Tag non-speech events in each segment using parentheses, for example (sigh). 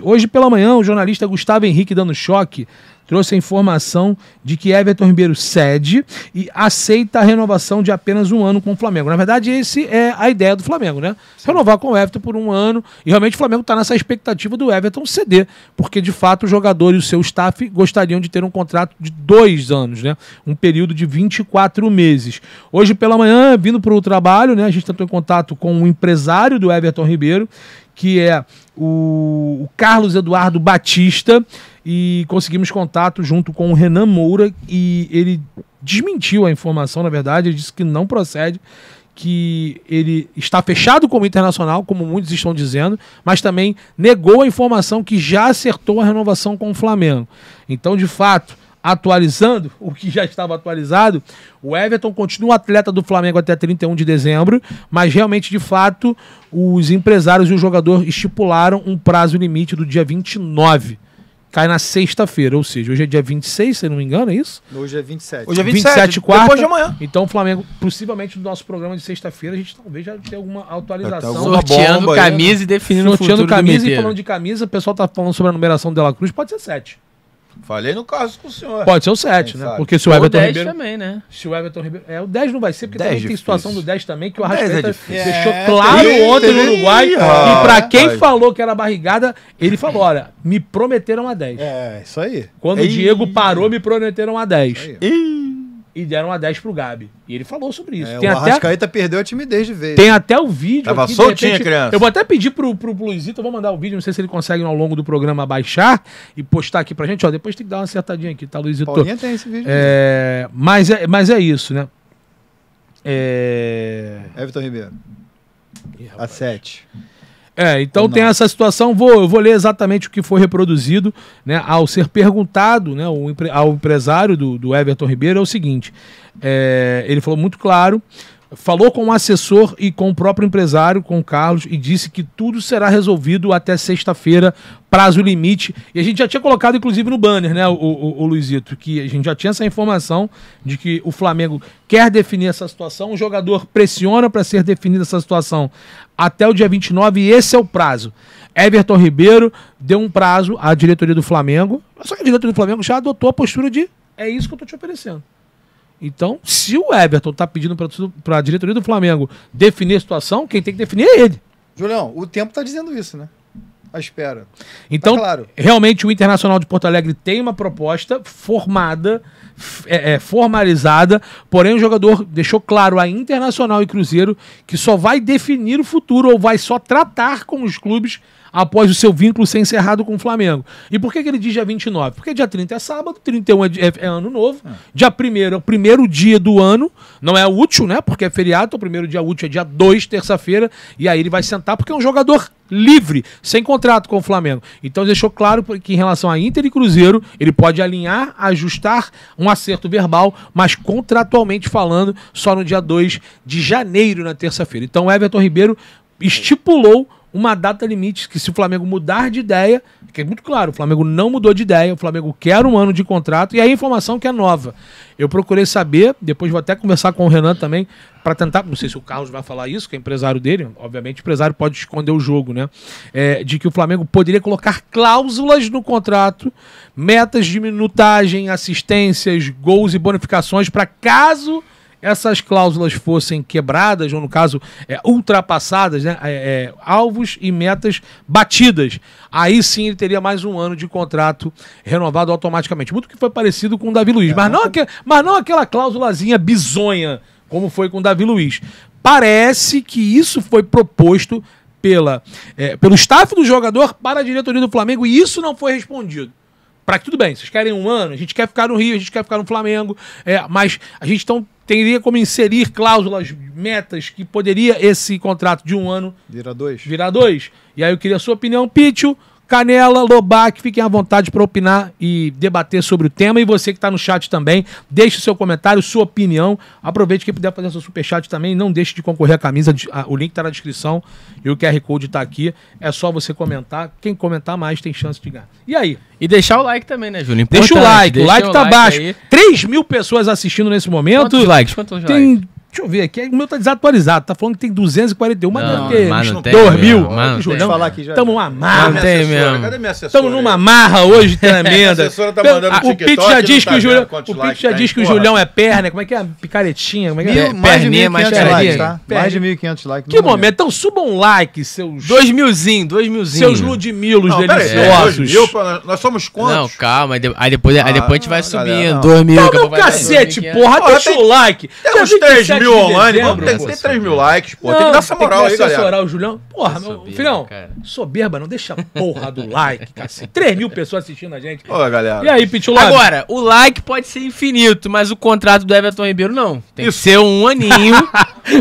Hoje pela manhã, o jornalista Gustavo Henrique dando choque trouxe a informação de que Everton Ribeiro cede e aceita a renovação de apenas um ano com o Flamengo. Na verdade, esse é a ideia do Flamengo, né? Renovar com o Everton por um ano. E realmente o Flamengo está nessa expectativa do Everton ceder, porque de fato o jogador e o seu staff gostariam de ter um contrato de dois anos, né? Um período de 24 meses. Hoje pela manhã, vindo para o trabalho, né? A gente tentou tá em contato com o um empresário do Everton Ribeiro, que é o, Carlos Eduardo Batista, e conseguimos contato junto com o Renan Moura, e ele desmentiu a informação, na verdade, ele disse que não procede, que ele está fechado como internacional, como muitos estão dizendo, mas também negou a informação que já acertou a renovação com o Flamengo. Então, de fato, atualizando o que já estava atualizado, o Everton continua atleta do Flamengo até 31 de dezembro, mas realmente, de fato, os empresários e o jogador estipularam um prazo limite do dia 29. Cai na sexta-feira, ou seja, hoje é dia 26, se não me engano, é isso? Hoje é 27. Hoje é 27, 27 quarta, depois de amanhã. Então o Flamengo, possivelmente no nosso programa de sexta-feira, a gente talvez já tenha alguma atualização. Tá, tá alguma sorteando camisa aí, né? e definindo Sorteando o futuro camisa e falando de camisa, o pessoal tá falando sobre a numeração de Dela Cruz, pode ser 7. Falei no caso com o senhor. Pode ser o 7, né? Sabe? Porque se o Everton o 10 Ribeiro. também, né? Se o Everton Ribeiro. É, o 10 não vai ser, porque também difícil. tem situação do 10 também, que o é Arrascaeta é deixou claro é, ontem no Uruguai. Ah, e pra quem vai. falou que era barrigada, ele falou: olha, me prometeram a 10. É, isso aí. Quando é o Diego parou, me prometeram a 10. Isso aí. Ei e deram a 10 pro Gabi. E ele falou sobre isso. É, tem o até... Arrascaeta perdeu a timidez de vez. Tem até o vídeo. Tava aqui, soltinha, repente, criança. Eu vou até pedir pro, pro Luizito, eu vou mandar o vídeo, não sei se ele consegue ao longo do programa baixar e postar aqui pra gente. Ó, depois tem que dar uma acertadinha aqui, tá, Luizito? Paulinha tem esse vídeo. É... Mas, é, mas é isso, né? É... Everton Ribeiro. Ih, a 7. É, então tem essa situação, vou, eu vou ler exatamente o que foi reproduzido, né? Ao ser perguntado né, ao, ao empresário do, do, Everton Ribeiro, é o seguinte: é, ele falou muito claro, falou com o assessor e com o próprio empresário, com o Carlos, e disse que tudo será resolvido até sexta-feira, prazo limite. E a gente já tinha colocado, inclusive, no banner, né, o, o, o Luizito, que a gente já tinha essa informação de que o Flamengo quer definir essa situação, o jogador pressiona para ser definida essa situação até o dia 29, e esse é o prazo. Everton Ribeiro deu um prazo à diretoria do Flamengo, só que a diretoria do Flamengo já adotou a postura de é isso que eu estou te oferecendo. Então, se o Everton está pedindo para a diretoria do Flamengo definir a situação, quem tem que definir é ele. Julião, o tempo está dizendo isso, né? à espera. Então, tá claro. realmente, o Internacional de Porto Alegre tem uma proposta formada, é, é, formalizada, porém o jogador deixou claro a Internacional e Cruzeiro que só vai definir o futuro ou vai só tratar com os clubes após o seu vínculo ser encerrado com o Flamengo. E por que, que ele diz dia 29? Porque dia 30 é sábado, 31 é, é, é ano novo, é. dia 1 é o primeiro dia do ano, não é útil, né? Porque é feriado, então o primeiro dia útil é dia 2, terça-feira, e aí ele vai sentar porque é um jogador livre, sem contrato com o Flamengo. Então deixou claro que em relação a Inter e Cruzeiro, ele pode alinhar, ajustar um acerto verbal, mas contratualmente falando, só no dia 2 de janeiro, na terça-feira. Então Everton Ribeiro estipulou uma data limite que se o Flamengo mudar de ideia, que é muito claro, o Flamengo não mudou de ideia, o Flamengo quer um ano de contrato e a informação que é nova. Eu procurei saber, depois vou até conversar com o Renan também para tentar, não sei se o Carlos vai falar isso, que é empresário dele, obviamente o empresário pode esconder o jogo, né? É, de que o Flamengo poderia colocar cláusulas no contrato, metas de minutagem, assistências, gols e bonificações para caso essas cláusulas fossem quebradas, ou no caso, é, ultrapassadas, né? É, é, alvos e metas batidas, aí sim ele teria mais um ano de contrato renovado automaticamente. Muito que foi parecido com o Davi Luiz, é, mas, não aqua, mas não aquela cláusulazinha bizonha, como foi com o Davi Luiz. Parece que isso foi proposto pela, é, pelo staff do jogador para a diretoria do Flamengo e isso não foi respondido. Para que tudo bem, vocês querem um ano, a gente quer ficar no Rio, a gente quer ficar no Flamengo, é, mas a gente está teria como inserir cláusulas, metas, que poderia esse contrato de um ano. Virar dois. Virar dois. E aí eu queria a sua opinião, Pítio. Canela, Lobac, fiquem à vontade para opinar e debater sobre o tema. E você que está no chat também, deixe o seu comentário, sua opinião. Aproveite que puder fazer seu superchat também. Não deixe de concorrer à camisa. O link está na descrição e o QR Code está aqui. É só você comentar. Quem comentar mais tem chance de ganhar. E aí? E deixar o like também, né, Júlio? Deixa o like. Deixa o like está like baixo. Aí. 3 mil pessoas assistindo nesse momento. Quantos likes? Quantos tem... Deixa eu ver aqui, o meu tá desatualizado, tá falando que tem 241, mas não, deve ter mas não 2 mil. Mano, deixa eu não. falar aqui já. Tamo uma marra. Não tem mesmo. Cadê minha assessora? Tamo numa marra hoje (laughs) tremenda. Tá a assessora tá mandando ah, o Pete já diz tá tá que o Julião, o Pete já diz que o Julião é perna, como é que é? Picaretinha, como é que é? Mais de 1.500 likes, tá? Mais de 1.500 likes. Que momento, então suba um like, seus... Dois milzinho, dois milzinho. Seus Ludmilos deliciosos. Nós somos quantos? Não, calma, aí depois a gente vai ah, subindo. Dois mil. Toma um cacete, porra, deixa o like. Temos três mil online, dezembro, tem que ter 3 mil likes, pô. tem que dar essa moral tem que aí, galera. o Julião. Porra, meu filhão, soberba, não deixa porra do like, cacete. 3 mil pessoas assistindo a gente. Pô, galera. E aí, Pitulado? Agora, o like pode ser infinito, mas o contrato do Everton Ribeiro não. Tem que ser um aninho. (laughs)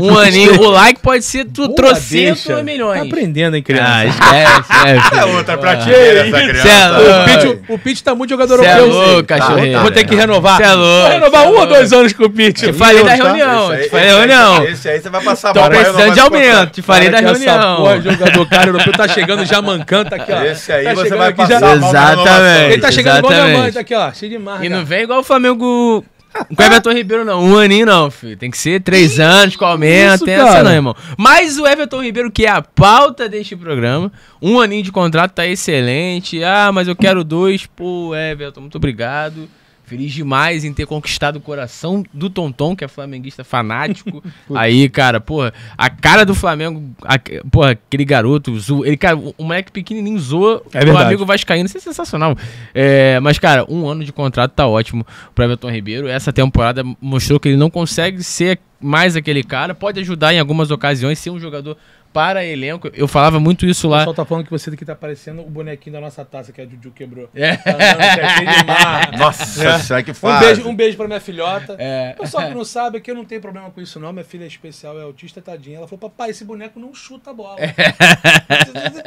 Um aninho. O like pode ser tu trocentos milhões. Tá aprendendo, hein, criança? Ah, esquece, (laughs) esquece. É outra prateleira ah. essa é criança. O Pitch tá muito jogador é europeu. Você é louco, cachorro. Vou ter é que renovar. Você é louco. Vou renovar um ou dois anos com o Pitch. Te falei da tá? reunião. Te falei da reunião. Esse aí você vai passar Tô precisando de aumento. Te falei da reunião. O jogador cara europeu tá chegando já mancando, tá aqui, ó. Esse aí tá você vai passar Exatamente. Ele tá chegando igual minha mãe, tá aqui, ó. Cheio de marca. E não vem igual o Flamengo não com o Everton Ribeiro, não. Um aninho, não, filho. Tem que ser três que anos com aumento. Tem essa, não, irmão. Mas o Everton Ribeiro, que é a pauta deste programa, um aninho de contrato tá excelente. Ah, mas eu quero dois. Pô, Everton, muito obrigado. Feliz demais em ter conquistado o coração do Tonton, que é flamenguista fanático. (laughs) aí, cara, porra, a cara do Flamengo, a, porra, aquele garoto, zoou, ele, cara, o moleque pequenininho zoa é o amigo vascaíno, isso é sensacional. É, mas, cara, um ano de contrato tá ótimo pro Everton Ribeiro. Essa temporada mostrou que ele não consegue ser mais aquele cara, pode ajudar em algumas ocasiões, ser um jogador para elenco. Eu falava muito isso lá. O pessoal tá falando que você daqui tá parecendo o bonequinho da nossa taça que é a Juju quebrou. É. Tá andando, que é nossa, é. será é que faz? Um beijo, um beijo pra minha filhota. É. O pessoal que não sabe é que eu não tenho problema com isso não. Minha filha é especial, é autista, tadinha. Ela falou, papai, esse boneco não chuta a bola. É.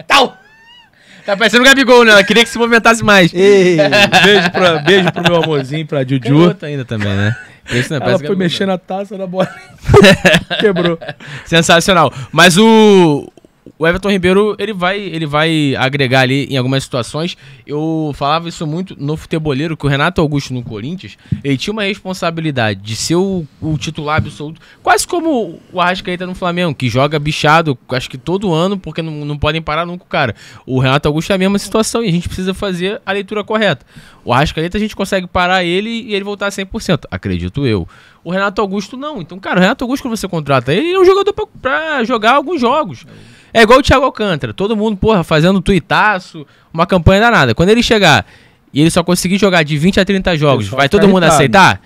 (laughs) Tal! Tá parecendo o Gabigol, né? Ela queria que se movimentasse mais. Ei, beijo, pra, beijo pro meu amorzinho, pra Juju. ainda também, né? não é Ela foi mexendo na taça na bola. (laughs) Quebrou. Sensacional. Mas o, o Everton Ribeiro ele vai, ele vai agregar ali em algumas situações. Eu falava isso muito no futeboleiro, que o Renato Augusto no Corinthians, ele tinha uma responsabilidade de ser o, o titular absoluto, quase como o Arrascaeta no Flamengo, que joga bichado, acho que todo ano, porque não, não podem parar nunca o cara. O Renato Augusto é a mesma situação e a gente precisa fazer a leitura correta. O Arrascaeta a gente consegue parar ele e ele voltar a 100%, acredito eu. O Renato Augusto não. Então, cara, o Renato Augusto, quando você contrata ele, ele é um jogador pra, jogar alguns jogos. É. É igual o Thiago Alcântara. Todo mundo, porra, fazendo um tuitaço, uma campanha danada. Quando ele chegar e ele só conseguir jogar de 20 a 30 jogos, vai todo mundo irritado. aceitar?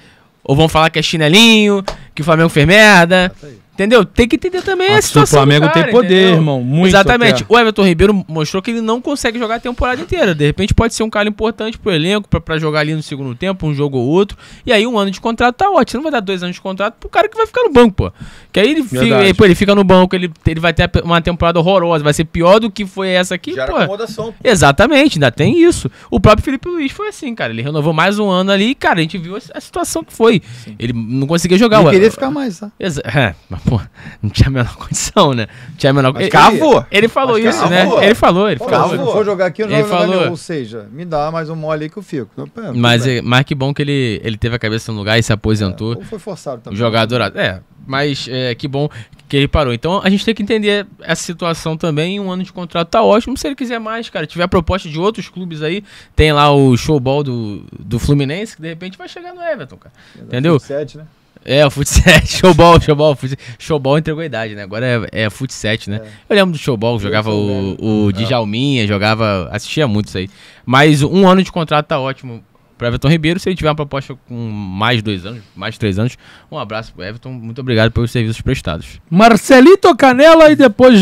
Ou vão falar que é chinelinho, que o Flamengo fez merda? Tá aí. Entendeu? Tem que entender também ah, a, situação. O Flamengo cara, tem poder, entendeu? irmão. Muito Exatamente. Até. O Everton Ribeiro mostrou que ele não consegue jogar a temporada inteira. De repente pode ser um cara importante pro elenco, para jogar ali no segundo tempo, um jogo ou outro. E aí um ano de contrato tá ótimo. não vai dar dois anos de contrato pro cara que vai ficar no banco, pô. Que aí ele, fica, aí, pô, ele fica no banco, ele, ele vai ter uma temporada horrorosa. Vai ser pior do que foi essa aqui, Gera pô. Acomodação, pô. Exatamente, ainda tem isso. O próprio Felipe Luiz foi assim, cara. Ele renovou mais um ano ali e, cara, a gente viu a, a situação que foi. Sim. Ele não conseguia jogar. Ele queria ficar mais, tá? Exa é, pô, não tinha a menor (laughs) condição, né? Não tinha a menor condição. Cavou! Ele, ele falou Mas isso, né? cavou. né? Ele falou, ele falou. Se não for jogar aqui, eu não vou ou seja, me dá mais um mole aí que eu fico. mas, mas que bom que ele, ele teve a cabeça no lugar e se aposentou. É, ou foi forçado também. Jogar dourado. É, mas é, que bom que ele parou. Então a gente tem que entender essa situação também. Um ano de contrato tá ótimo. Se ele quiser mais, cara, tiver proposta de outros clubes aí, tem lá o showball do, do Fluminense, que de repente vai chegar no Everton, cara. Entendeu? 27, né? É, o Foot (laughs) showball, showball, showball entregou a idade, né? Agora é, é né? É. Eu lembro do showball, jogava o, o uhum. Djalminha, jogava, assistia muito isso aí. Mas um ano de contrato tá ótimo para Everton Ribeiro. Se ele tiver uma proposta com mais dois anos, mais três anos, um abraço pro Everton. Muito obrigado pelos serviços prestados. Marcelito Canela e depois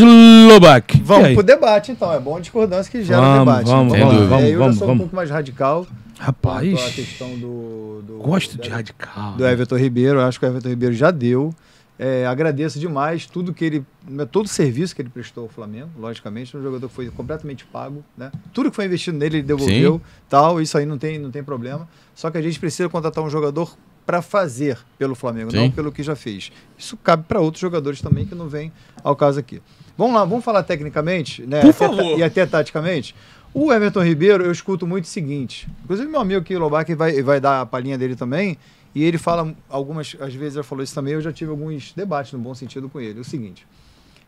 Lobac. Vamos pro debate, então. É bom a discordância que gera vamos, debate. Vamos, né? vamos, é, vamos, eu vamos, sou vamos. um pouco mais radical. Rapaz. a questão do. do gosto do, de radical. Do né? Everton Ribeiro. Acho que o Everton Ribeiro já deu. É, agradeço demais tudo que ele, né, todo o serviço que ele prestou ao Flamengo, logicamente, é um jogador que foi completamente pago, né? Tudo que foi investido nele ele devolveu, tal, isso aí não tem, não tem problema. Só que a gente precisa contratar um jogador para fazer pelo Flamengo, Sim. não pelo que já fez. Isso cabe para outros jogadores também que não vem ao caso aqui. Vamos lá, vamos falar tecnicamente, né? Por favor. E até taticamente. O Everton Ribeiro, eu escuto muito o seguinte. Inclusive, meu amigo aqui, Lobar, que vai, vai dar a palhinha dele também. E ele fala algumas, às vezes já falou isso também, eu já tive alguns debates no bom sentido com ele. o seguinte: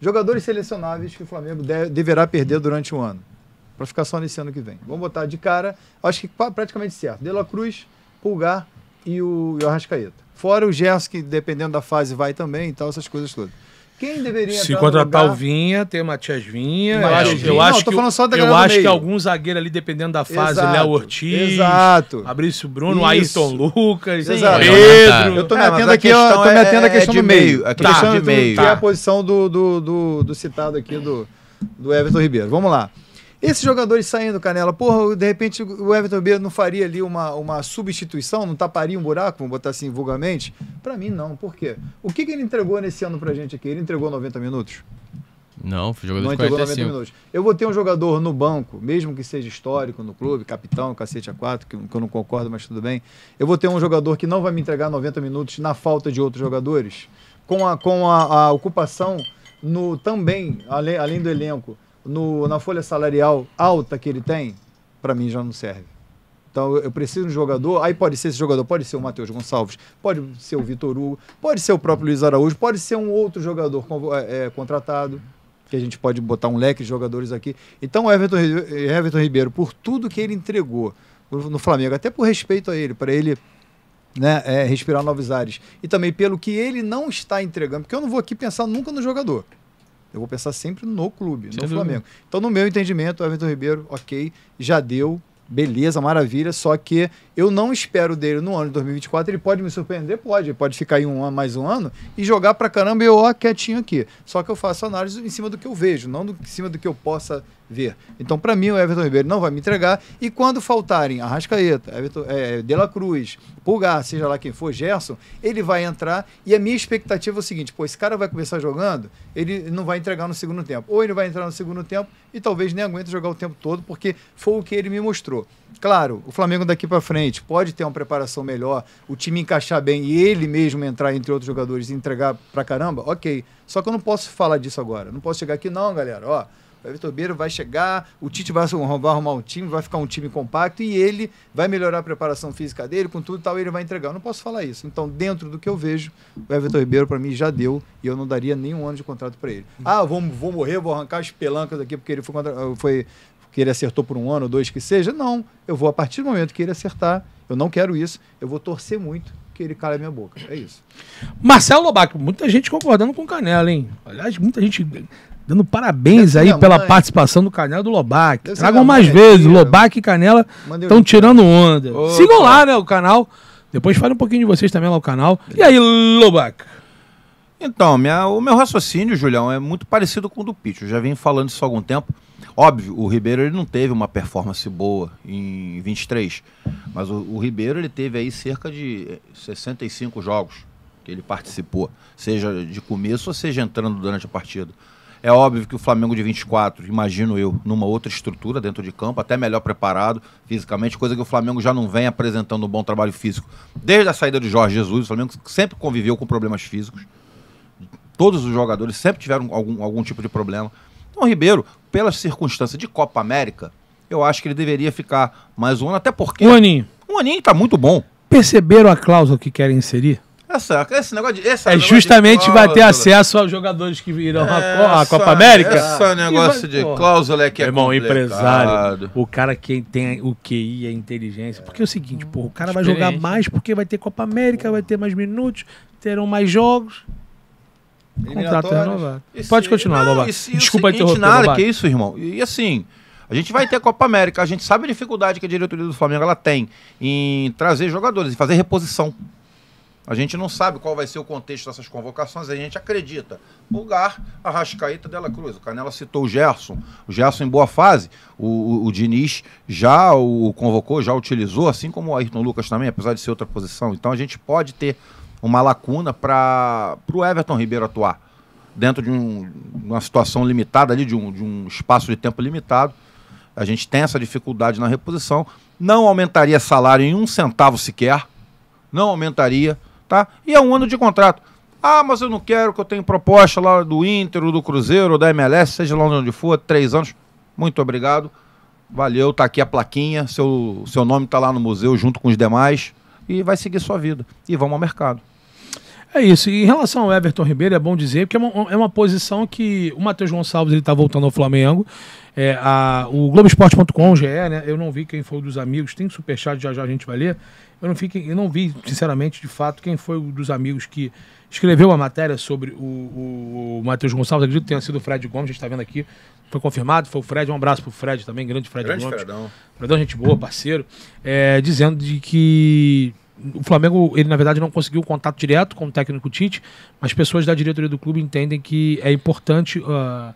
jogadores selecionáveis que o Flamengo deverá perder durante o ano, para ficar só nesse ano que vem. Vamos botar de cara, acho que praticamente certo: De La Cruz, Pulgar e o, e o Arrascaeta. Fora o Gerson, que dependendo da fase vai também e tal, essas coisas todas. Quem deveria Se contratar o Vinha, tem o Matias Vinha. Mas eu acho, é Vinha. eu acho, não, que, eu, só da eu acho que algum zagueiro ali, dependendo da fase, exato, Léo Ortiz, exato. Fabrício Bruno, Isso. Ayrton Lucas, exato. Pedro. Eu tô me é, atendo aqui, eu tô me é- atendo à questão é, do meio. meio. A tá, questão tá, de meio. Que é a posição do, do, do, do citado aqui do, do Everton Ribeiro. Vamos lá. Esses jogadores saindo, Canela, porra, de repente o Everton B não faria ali uma, uma substituição, não taparia um buraco, vamos botar assim vulgarmente? Para mim, não. Por quê? O que, que ele entregou nesse ano pra gente aqui? Ele entregou 90 minutos? Não, foi jogador não de 45. 90 minutos. Eu vou ter um jogador no banco, mesmo que seja histórico no clube, capitão, cacete a quatro, que, que eu não concordo, mas tudo bem. Eu vou ter um jogador que não vai me entregar 90 minutos na falta de outros jogadores, com a, com a, a ocupação no também, além, além do elenco, no, na folha salarial alta que ele tem, para mim já não serve. Então eu preciso de um jogador, aí pode ser esse jogador, pode ser o Matheus Gonçalves, pode ser o Vitor Hugo, pode ser o próprio Luiz Araújo, pode ser um outro jogador é, é, contratado, que a gente pode botar um leque de jogadores aqui. Então o Everton, Everton Ribeiro, por tudo que ele entregou no Flamengo, até por respeito a ele, para ele né, é, respirar novos ares, e também pelo que ele não está entregando, porque eu não vou aqui pensar nunca no jogador. Eu vou pensar sempre no clube, Sem no dúvida. Flamengo. Então, no meu entendimento, o Everton Ribeiro, ok, já deu, beleza, maravilha, só que eu não espero dele no ano de 2024, ele pode me surpreender, pode, ele pode ficar aí um ano, mais um ano e jogar pra caramba e eu, ó, quietinho aqui. Só que eu faço análise em cima do que eu vejo, não do, em cima do que eu possa ver. Então, para mim, o Everton Ribeiro não vai me entregar. E quando faltarem Arrascaeta, Everton, é, De La Cruz, Pulgar, seja lá quem for, Gerson, ele vai entrar. E a minha expectativa é o seguinte: pô, esse cara vai começar jogando, ele não vai entregar no segundo tempo. Ou ele vai entrar no segundo tempo e talvez nem aguente jogar o tempo todo, porque foi o que ele me mostrou. Claro, o Flamengo daqui para frente pode ter uma preparação melhor, o time encaixar bem e ele mesmo entrar entre outros jogadores e entregar para caramba, ok. Só que eu não posso falar disso agora. Não posso chegar aqui, não, galera. Ó, o Vitor Beira vai chegar, o Tite vai arrumar um time, vai ficar um time compacto e ele vai melhorar a preparação física dele, com tudo e tal, ele vai entregar. Eu não posso falar isso. Então, dentro do que eu vejo, o Everton Ribeiro, para mim, já deu e eu não daria nenhum ano de contrato para ele. Ah, vou, vou morrer, vou arrancar as pelancas aqui porque ele foi, ah, foi que ele acertou por um ano ou dois que seja. Não, eu vou a partir do momento que ele acertar. Eu não quero isso. Eu vou torcer muito que ele cale a minha boca. É isso. Marcelo Lobac, muita gente concordando com o Canela, hein? Aliás, muita gente Dando parabéns aí mãe. pela participação do Canela do Lobac. Deve Tragam mais vezes. Lobac e Canela estão tirando onda. Ô, Sigam lá, né, o canal. Depois fala um pouquinho de vocês também lá o canal. E aí, Lobac? Então, minha, o meu raciocínio, Julião, é muito parecido com o do Pitch. Eu já vim falando isso há algum tempo. Óbvio, o Ribeiro ele não teve uma performance boa em 23, mas o, o Ribeiro ele teve aí cerca de 65 eh, jogos que ele participou, seja de começo ou seja entrando durante a partida. É óbvio que o Flamengo de 24, imagino eu, numa outra estrutura dentro de campo, até melhor preparado fisicamente, coisa que o Flamengo já não vem apresentando um bom trabalho físico. Desde a saída de Jorge Jesus, o Flamengo sempre conviveu com problemas físicos. Todos os jogadores sempre tiveram algum, algum tipo de problema. Então, o Ribeiro, pela circunstância de Copa América, eu acho que ele deveria ficar mais um ano, até porque. Um aninho. Um aninho tá muito bom. Perceberam a cláusula que querem inserir? Essa, esse negócio de. é negócio justamente de vai ter acesso aos jogadores que virão é, a Copa América. Esse é negócio vai, de porra. cláusula é que é Irmão, empresário. O cara que tem o QI, a inteligência. Porque é o seguinte, hum, pô, o cara vai jogar mais porque vai ter Copa América, vai ter mais minutos, terão mais jogos. Contrato renovado. Pode continuar, não, Lobato. Desculpa seguinte, interromper. Nada, Lobato. que isso, irmão. E assim. A gente vai ter a Copa América, a gente sabe a dificuldade que a diretoria do Flamengo ela tem em trazer jogadores e fazer reposição. A gente não sabe qual vai ser o contexto dessas convocações, a gente acredita. Pulgar, Arrascaíta, Dela Cruz. O Canela citou o Gerson. O Gerson em boa fase. O, o, o, Diniz já o convocou, já utilizou, assim como o Ayrton Lucas também, apesar de ser outra posição. Então a gente pode ter uma lacuna para o Everton Ribeiro atuar dentro de um, uma situação limitada ali, de um, de um espaço de tempo limitado. A gente tem essa dificuldade na reposição. Não aumentaria salário em um centavo sequer. Não aumentaria tá? E é um ano de contrato. Ah, mas eu não quero que eu tenho proposta lá do Inter, ou do Cruzeiro, ou da MLS, seja lá onde for, três anos. Muito obrigado. Valeu, tá aqui a plaquinha, seu, seu nome tá lá no museu junto com os demais e vai seguir sua vida. E vamos ao mercado. É isso. E em relação ao Everton Ribeiro, é bom dizer, porque é uma, é uma posição que o Matheus Gonçalves está voltando ao Flamengo. É, a, o Globoesporte.com, GE, né? Eu não vi quem foi dos amigos. Tem superchat, já já a gente vai ler. Eu não, fiquei, eu não vi, sinceramente, de fato, quem foi o dos amigos que escreveu a matéria sobre o, o, o Matheus Gonçalves. acredito que tenha sido o Fred Gomes, a gente está vendo aqui. Foi confirmado, foi o Fred. Um abraço para o Fred também, grande Fred grande Gomes. Fredão. Fredão, gente boa, parceiro. É, dizendo de que o Flamengo, ele na verdade não conseguiu contato direto com o técnico Tite, mas pessoas da diretoria do clube entendem que é importante uh, uh,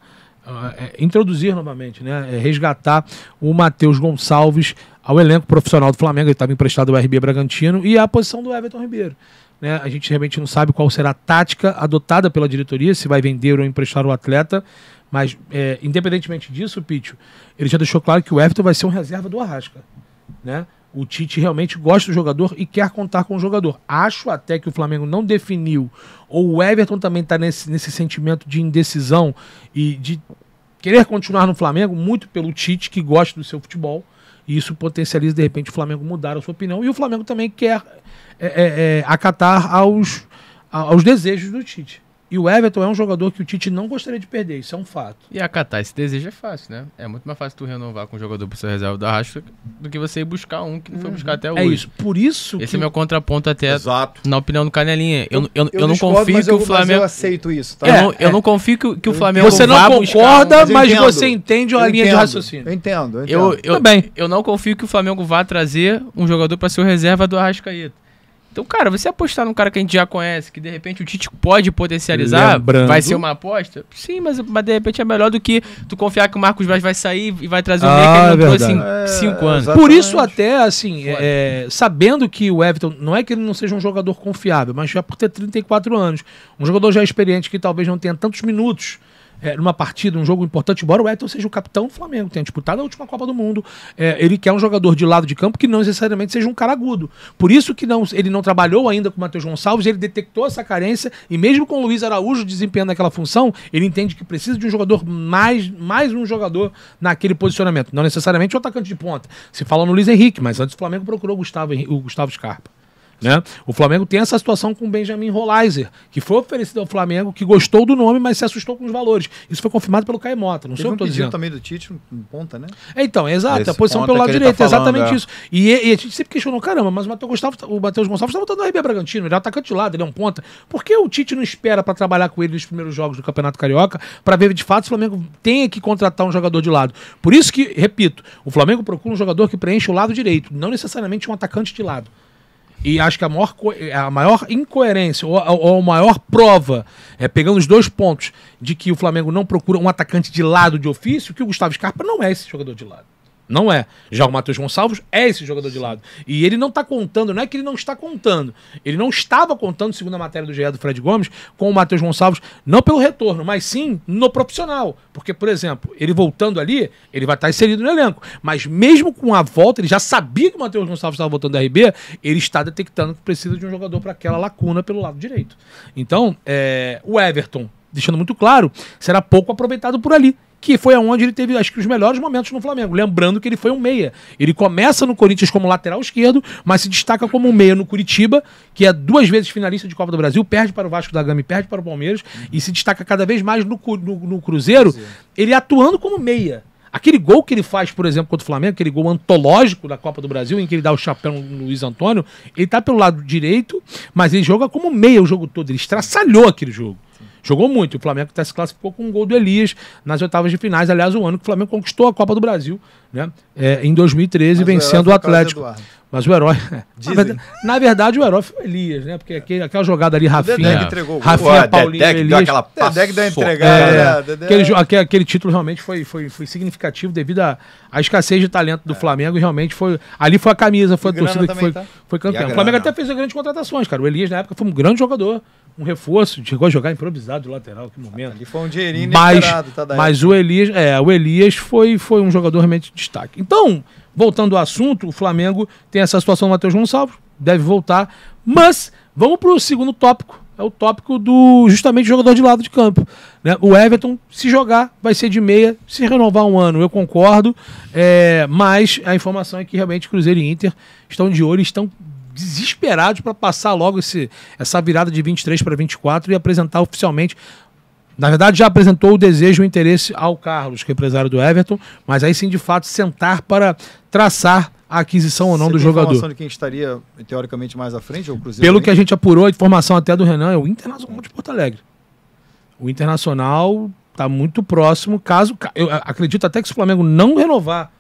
introduzir novamente, né? É, resgatar o Matheus Gonçalves ao elenco profissional do Flamengo, ele estava emprestado ao RB Bragantino, e à posição do Everton Ribeiro. Né? A gente realmente não sabe qual será a tática adotada pela diretoria, se vai vender ou emprestar o atleta, mas é, independentemente disso, Pitio, ele já deixou claro que o Everton vai ser um reserva do Arrasca. Né? O Tite realmente gosta do jogador e quer contar com o jogador. Acho até que o Flamengo não definiu, ou o Everton também está nesse, nesse sentimento de indecisão e de querer continuar no Flamengo, muito pelo Tite, que gosta do seu futebol. E isso potencializa, de repente, o Flamengo mudar a sua opinião. E o Flamengo também quer é, é, é acatar aos, aos desejos do Tite. E o Everton é um jogador que o Tite não gostaria de perder, isso é um fato. E acatar esse desejo é fácil, né? É muito mais fácil tu renovar com um jogador pro seu reserva do Arrasca do que você ir buscar um que não uhum. foi buscar até é hoje. É isso, por isso Esse que... é meu contraponto até Exato. na opinião do Canelinha. Eu, eu, eu, eu não confio que o Flamengo... eu aceito isso, tá? Eu, é, não, eu é. não confio que, que o Flamengo Você não concorda, um... mas, você entende a linha de raciocínio. Eu entendo, eu entendo. Eu, tá eu, Também. eu não confio que o Flamengo vá trazer um jogador para ser o reserva do Arrascaeta. Então, cara, você apostar num cara que a gente já conhece, que de repente o Tite pode potencializar, Lembrando. vai ser uma aposta? Sim, mas, mas de repente é melhor do que tu confiar que o Marcos Vaz vai sair e vai trazer o um ah, que ele não é trouxe em é, cinco anos. Exatamente. Por isso, até assim, é, sabendo que o Everton, não é que ele não seja um jogador confiável, mas já por ter 34 anos, um jogador já experiente que talvez não tenha tantos minutos é, numa partida, um jogo importante, embora o Everton seja o capitão do Flamengo, tenha disputado a última Copa do Mundo. É, ele quer um jogador de lado de campo que não necessariamente seja um cara agudo. Por isso que não, ele não trabalhou ainda com o Matheus Gonçalves, ele detectou essa carência e mesmo com o Luiz Araújo desempenhando aquela função, ele entende que precisa de um jogador mais, mais um jogador naquele posicionamento. Não necessariamente o atacante de ponta. Se fala no Luiz Henrique, mas antes o Flamengo procurou o Gustavo, o Gustavo Scarpa. Né? O Flamengo tem essa situação com o Benjamin Rolaiser, que foi oferecido ao Flamengo, que gostou do nome, mas se assustou com os valores. Isso foi confirmado pelo Caimota. Não Teve sei o que eu tô dizendo. também do Tite, um ponta, né? É, então, é exato. Esse a posição pelo lado tá direito, tá falando, exatamente é. isso. E, e, a gente sempre questionou, caramba, mas o Matheus Gustavo, tá, Gonçalves está voltando do RB Bragantino, ele é atacante de lado, ele é um ponta. Por que o Tite não espera para trabalhar com ele nos primeiros jogos do Campeonato Carioca, para ver de fato se o Flamengo tem que contratar um jogador de lado? Por isso que, repito, o Flamengo procura um jogador que preenche o lado direito, não necessariamente um atacante de lado. E acho que a maior, a maior incoerência, ou, ou a maior prova, é, pegando os dois pontos, de que o Flamengo não procura um atacante de lado de ofício, que o Gustavo Scarpa não é esse jogador de lado. Não é. Já o Matheus Gonçalves é esse jogador de lado. E ele não está contando, não é que ele não está contando. Ele não estava contando, segundo a matéria do GE do Fred Gomes, com o Matheus Gonçalves, não pelo retorno, mas sim no profissional. Porque, por exemplo, ele voltando ali, ele vai estar inserido no elenco. Mas mesmo com a volta, ele já sabia que o Matheus Gonçalves estava voltando da RB, ele está detectando que precisa de um jogador para aquela lacuna pelo lado direito. Então, é, o Everton deixando muito claro, será pouco aproveitado por ali. Que foi aonde ele teve, acho que, os melhores momentos no Flamengo. Lembrando que ele foi um meia. Ele começa no Corinthians como lateral esquerdo, mas se destaca como um meia no Curitiba, que é duas vezes finalista de Copa do Brasil, perde para o Vasco da Gama e perde para o Palmeiras, uhum. e se destaca cada vez mais no, no, no Cruzeiro, ele atuando como meia. Aquele gol que ele faz, por exemplo, contra o Flamengo, aquele gol antológico da Copa do Brasil, em que ele dá o chapéu no Luiz Antônio, ele tá pelo lado direito, mas ele joga como meia o jogo todo. Ele estraçalhou aquele jogo. Jogou muito. O Flamengo até se classificou com um gol do Elias nas oitavas de finais. Aliás, o ano que o Flamengo conquistou a Copa do Brasil, né? É, em 2013, Mas vencendo o, o Atlético. Mas o herói. (laughs) Na verdade, na verdade, o herói foi o Elias, né? Porque aquele, aquela jogada ali, Rafinha. Entregou, Rafinha, Paulinho, Dedec Elias. Deu aquela é, né? é. Dedec aquele, aquele, título realmente foi, foi, foi significativo devido à escassez de talento do é. Flamengo. E realmente foi. Ali foi a camisa, foi a torcida que foi, tá? foi O Flamengo até fez grandes contratações, cara. O Elias, na época, foi um grande jogador um reforço, chegou a jogar improvisado de lateral, que momento. Ele foi um dinheirinho mas, tá mas o Elias, é, o Elias foi, foi um jogador realmente de destaque. Então, voltando ao assunto, o Flamengo tem essa situação do Matheus Gonçalves, deve voltar, mas vamos para o segundo tópico, é o tópico do justamente jogador de lado de campo. Né? O Everton, se jogar, vai ser de meia, se renovar um ano, eu concordo. É, mas a informação é que realmente Cruzeiro e Inter estão de olho, estão desesperados para passar logo esse, essa virada de 23 para 24 e apresentar oficialmente. Na verdade, já apresentou o desejo e o interesse ao Carlos, que é empresário do Everton, mas aí sim, de fato, sentar para traçar a aquisição ou não Você do tem jogador. Informação de quem estaria teoricamente mais à frente, ou Cruzeiro? Pelo que a gente apurou, a informação até do Renan é o Internacional de Porto Alegre. O Internacional está muito próximo, caso eu acredito até que se o Flamengo não renovar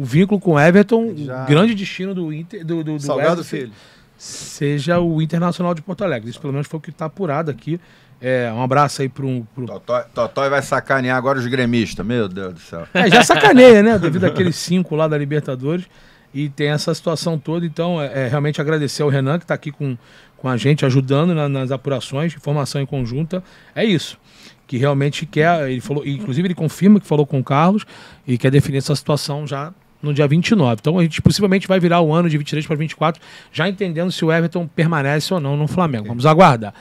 o vínculo com Everton, Já. o grande destino do Inter, do, do, do Salgado Everton, Filho. seja o Internacional de Porto Alegre. Isso pelo menos foi o que está apurado aqui. É, um abraço aí para um. Pro... Totói, Totói vai sacanear agora os gremistas, meu Deus do céu. É, já sacaneia, né? (laughs) Devido àqueles cinco lá da Libertadores. E tem essa situação toda, então é, é realmente agradecer ao Renan que está aqui com, com a gente, ajudando na, nas apurações, informação em conjunta. É isso. Que realmente quer. Ele falou, inclusive ele confirma que falou com o Carlos e quer definir essa situação já no dia 29. Então a gente possivelmente vai virar o ano de 23 para 24, já entendendo se o Everton permanece ou não no Flamengo. Vamos aguardar.